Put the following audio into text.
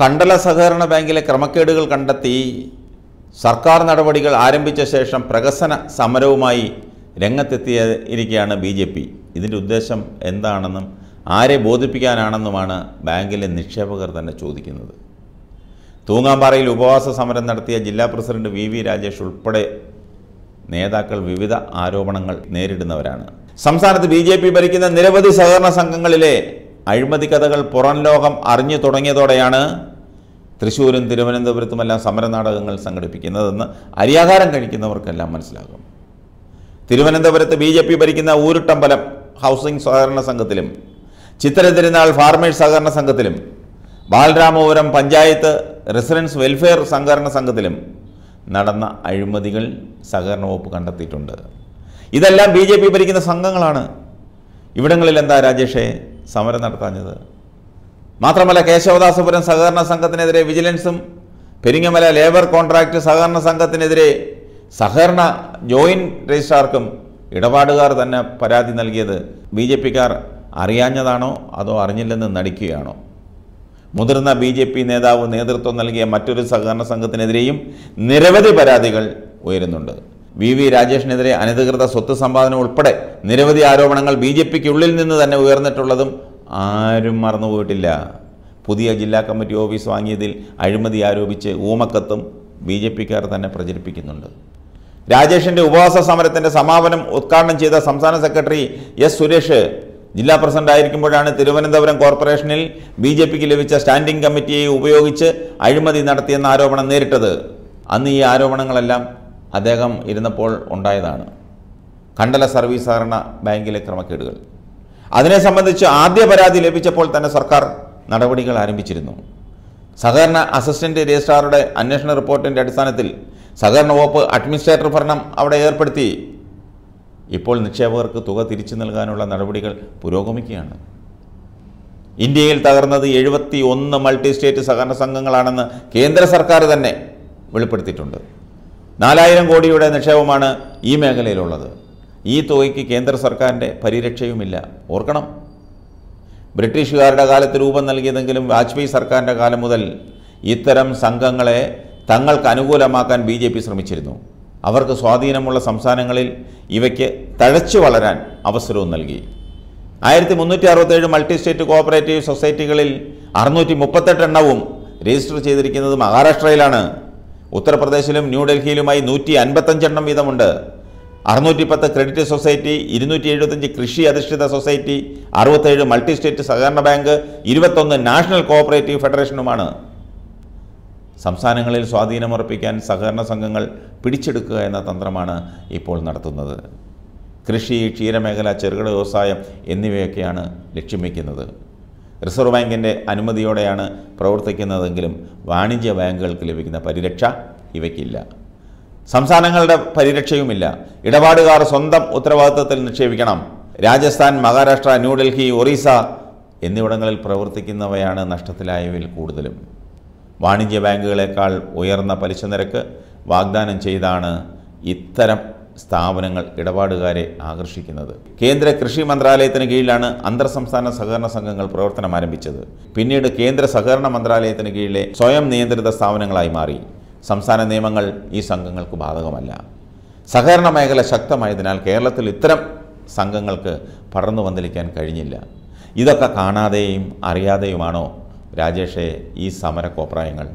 കണ്ടല സഹകരണ ബാങ്കിലെ ക്രമക്കേടുകൾ കണ്ടെത്തി സർക്കാർ നടപടികൾ ആരംഭിച്ച ശേഷം പ്രകസന സമരവുമായി ഇരിക്കുകയാണ് ബി ജെ പി ഇതിൻ്റെ ഉദ്ദേശം എന്താണെന്നും ആരെ ബോധിപ്പിക്കാനാണെന്നുമാണ് ബാങ്കിലെ നിക്ഷേപകർ തന്നെ ചോദിക്കുന്നത് തൂങ്ങാമ്പാറയിൽ ഉപവാസ സമരം നടത്തിയ ജില്ലാ പ്രസിഡന്റ് വി വി രാജേഷ് ഉൾപ്പെടെ നേതാക്കൾ വിവിധ ആരോപണങ്ങൾ നേരിടുന്നവരാണ് സംസ്ഥാനത്ത് ബി ജെ പി ഭരിക്കുന്ന നിരവധി സഹകരണ സംഘങ്ങളിലെ അഴിമതി കഥകൾ പുറം ലോകം അറിഞ്ഞു തുടങ്ങിയതോടെയാണ് തൃശ്ശൂരും തിരുവനന്തപുരത്തുമെല്ലാം സമരനാടകങ്ങൾ സംഘടിപ്പിക്കുന്നതെന്ന് അരിയാഹാരം കഴിക്കുന്നവർക്കെല്ലാം മനസ്സിലാകും തിരുവനന്തപുരത്ത് ബി ജെ പി ഭരിക്കുന്ന ഊരുട്ടമ്പലം ഹൗസിംഗ് സഹകരണ സംഘത്തിലും ചിത്ര തിരുനാൾ ഫാർമേഴ്സ് സഹകരണ സംഘത്തിലും ബാലരാമപുരം പഞ്ചായത്ത് റെസിഡൻസ് വെൽഫെയർ സഹകരണ സംഘത്തിലും നടന്ന അഴിമതികൾ സഹകരണ വകുപ്പ് കണ്ടെത്തിയിട്ടുണ്ട് ഇതെല്ലാം ബി ഭരിക്കുന്ന സംഘങ്ങളാണ് ഇവിടങ്ങളിൽ എന്താ രാജേഷേ സമരം നടത്താഞ്ഞത് മാത്രമല്ല കേശവദാസപുരം സഹകരണ സംഘത്തിനെതിരെ വിജിലൻസും പെരിങ്ങമല ലേബർ കോൺട്രാക്ട് സഹകരണ സംഘത്തിനെതിരെ സഹകരണ ജോയിൻറ്റ് രജിസ്ട്രാർക്കും ഇടപാടുകാർ തന്നെ പരാതി നൽകിയത് ബി ജെ പിക്കാർ അറിയാഞ്ഞതാണോ അതോ അറിഞ്ഞില്ലെന്ന് നടിക്കുകയാണോ മുതിർന്ന ബി ജെ പി നേതാവ് നേതൃത്വം നൽകിയ മറ്റൊരു സഹകരണ സംഘത്തിനെതിരെയും നിരവധി പരാതികൾ ഉയരുന്നുണ്ട് വി വി രാജേഷിനെതിരെ അനധികൃത സ്വത്ത് സമ്പാദനം ഉൾപ്പെടെ നിരവധി ആരോപണങ്ങൾ ബി ജെ പിക്കുള്ളിൽ നിന്ന് തന്നെ ഉയർന്നിട്ടുള്ളതും ആരും മറന്നുപോയിട്ടില്ല പുതിയ ജില്ലാ കമ്മിറ്റി ഓഫീസ് വാങ്ങിയതിൽ അഴിമതി ആരോപിച്ച് ഊമക്കത്തും ബി ജെ പിക്കാർ തന്നെ പ്രചരിപ്പിക്കുന്നുണ്ട് രാജേഷിൻ്റെ ഉപവാസ സമരത്തിൻ്റെ സമാപനം ഉദ്ഘാടനം ചെയ്ത സംസ്ഥാന സെക്രട്ടറി എസ് സുരേഷ് ജില്ലാ പ്രസിഡന്റ് ആയിരിക്കുമ്പോഴാണ് തിരുവനന്തപുരം കോർപ്പറേഷനിൽ ബി ജെ പിക്ക് ലഭിച്ച സ്റ്റാൻഡിംഗ് കമ്മിറ്റിയെ ഉപയോഗിച്ച് അഴിമതി നടത്തിയെന്ന ആരോപണം നേരിട്ടത് അന്ന് ഈ ആരോപണങ്ങളെല്ലാം അദ്ദേഹം ഇരുന്നപ്പോൾ ഉണ്ടായതാണ് കണ്ടല സർവീസഹകരണ ബാങ്കിലെ ക്രമക്കേടുകൾ അതിനെ സംബന്ധിച്ച് ആദ്യ പരാതി ലഭിച്ചപ്പോൾ തന്നെ സർക്കാർ നടപടികൾ ആരംഭിച്ചിരുന്നു സഹകരണ അസിസ്റ്റന്റ് രജിസ്ട്രാറുടെ അന്വേഷണ റിപ്പോർട്ടിൻ്റെ അടിസ്ഥാനത്തിൽ സഹകരണ വകുപ്പ് അഡ്മിനിസ്ട്രേറ്റർ ഭരണം അവിടെ ഏർപ്പെടുത്തി ഇപ്പോൾ നിക്ഷേപകർക്ക് തുക തിരിച്ചു നൽകാനുള്ള നടപടികൾ പുരോഗമിക്കുകയാണ് ഇന്ത്യയിൽ തകർന്നത് എഴുപത്തി ഒന്ന് മൾട്ടി സ്റ്റേറ്റ് സഹകരണ സംഘങ്ങളാണെന്ന് കേന്ദ്ര സർക്കാർ തന്നെ വെളിപ്പെടുത്തിയിട്ടുണ്ട് നാലായിരം കോടിയുടെ നിക്ഷേപമാണ് ഈ മേഖലയിലുള്ളത് ഈ തുകയ്ക്ക് കേന്ദ്ര സർക്കാരിൻ്റെ പരിരക്ഷയുമില്ല ഓർക്കണം ബ്രിട്ടീഷുകാരുടെ കാലത്ത് രൂപം നൽകിയതെങ്കിലും വാജ്പേയി സർക്കാരിൻ്റെ കാലം മുതൽ ഇത്തരം സംഘങ്ങളെ തങ്ങൾക്ക് അനുകൂലമാക്കാൻ ബി ജെ പി ശ്രമിച്ചിരുന്നു അവർക്ക് സ്വാധീനമുള്ള സംസ്ഥാനങ്ങളിൽ ഇവയ്ക്ക് തഴച്ചു വളരാൻ അവസരവും നൽകി ആയിരത്തി മുന്നൂറ്റി അറുപത്തേഴ് മൾട്ടി സ്റ്റേറ്റ് കോഓപ്പറേറ്റീവ് സൊസൈറ്റികളിൽ അറുന്നൂറ്റി മുപ്പത്തെട്ട് എണ്ണവും രജിസ്റ്റർ ചെയ്തിരിക്കുന്നത് മഹാരാഷ്ട്രയിലാണ് ഉത്തർപ്രദേശിലും ന്യൂഡൽഹിയിലുമായി നൂറ്റി അൻപത്തഞ്ചെണ്ണം വീതമുണ്ട് അറുന്നൂറ്റി പത്ത് ക്രെഡിറ്റ് സൊസൈറ്റി ഇരുന്നൂറ്റി എഴുപത്തഞ്ച് കൃഷി അധിഷ്ഠിത സൊസൈറ്റി അറുപത്തേഴ് മൾട്ടി സ്റ്റേറ്റ് സഹകരണ ബാങ്ക് ഇരുപത്തൊന്ന് നാഷണൽ കോഓപ്പറേറ്റീവ് ഫെഡറേഷനുമാണ് സംസ്ഥാനങ്ങളിൽ സ്വാധീനമുറപ്പിക്കാൻ സഹകരണ സംഘങ്ങൾ പിടിച്ചെടുക്കുക എന്ന തന്ത്രമാണ് ഇപ്പോൾ നടത്തുന്നത് കൃഷി ക്ഷീരമേഖല ചെറുകിട വ്യവസായം എന്നിവയൊക്കെയാണ് ലക്ഷ്യം വയ്ക്കുന്നത് റിസർവ് ബാങ്കിൻ്റെ അനുമതിയോടെയാണ് പ്രവർത്തിക്കുന്നതെങ്കിലും വാണിജ്യ ബാങ്കുകൾക്ക് ലഭിക്കുന്ന പരിരക്ഷ ഇവയ്ക്കില്ല സംസ്ഥാനങ്ങളുടെ പരിരക്ഷയുമില്ല ഇടപാടുകാർ സ്വന്തം ഉത്തരവാദിത്തത്തിൽ നിക്ഷേപിക്കണം രാജസ്ഥാൻ മഹാരാഷ്ട്ര ന്യൂഡൽഹി ഒറീസ എന്നിവിടങ്ങളിൽ പ്രവർത്തിക്കുന്നവയാണ് നഷ്ടത്തിലായവയിൽ കൂടുതലും വാണിജ്യ ബാങ്കുകളെക്കാൾ ഉയർന്ന പലിശ നിരക്ക് വാഗ്ദാനം ചെയ്താണ് ഇത്തരം സ്ഥാപനങ്ങൾ ഇടപാടുകാരെ ആകർഷിക്കുന്നത് കേന്ദ്ര കൃഷി മന്ത്രാലയത്തിന് കീഴിലാണ് അന്തർ സംസ്ഥാന സഹകരണ സംഘങ്ങൾ പ്രവർത്തനം ആരംഭിച്ചത് പിന്നീട് കേന്ദ്ര സഹകരണ മന്ത്രാലയത്തിന് കീഴിലെ സ്വയം നിയന്ത്രിത സ്ഥാപനങ്ങളായി മാറി സംസ്ഥാന നിയമങ്ങൾ ഈ സംഘങ്ങൾക്ക് ബാധകമല്ല സഹകരണ മേഖല ശക്തമായതിനാൽ കേരളത്തിൽ ഇത്തരം സംഘങ്ങൾക്ക് പടർന്നു വന്നിരിക്കാൻ കഴിഞ്ഞില്ല ഇതൊക്കെ കാണാതെയും അറിയാതെയുമാണോ രാജേഷെ ഈ സമരക്കോപ്രായങ്ങൾ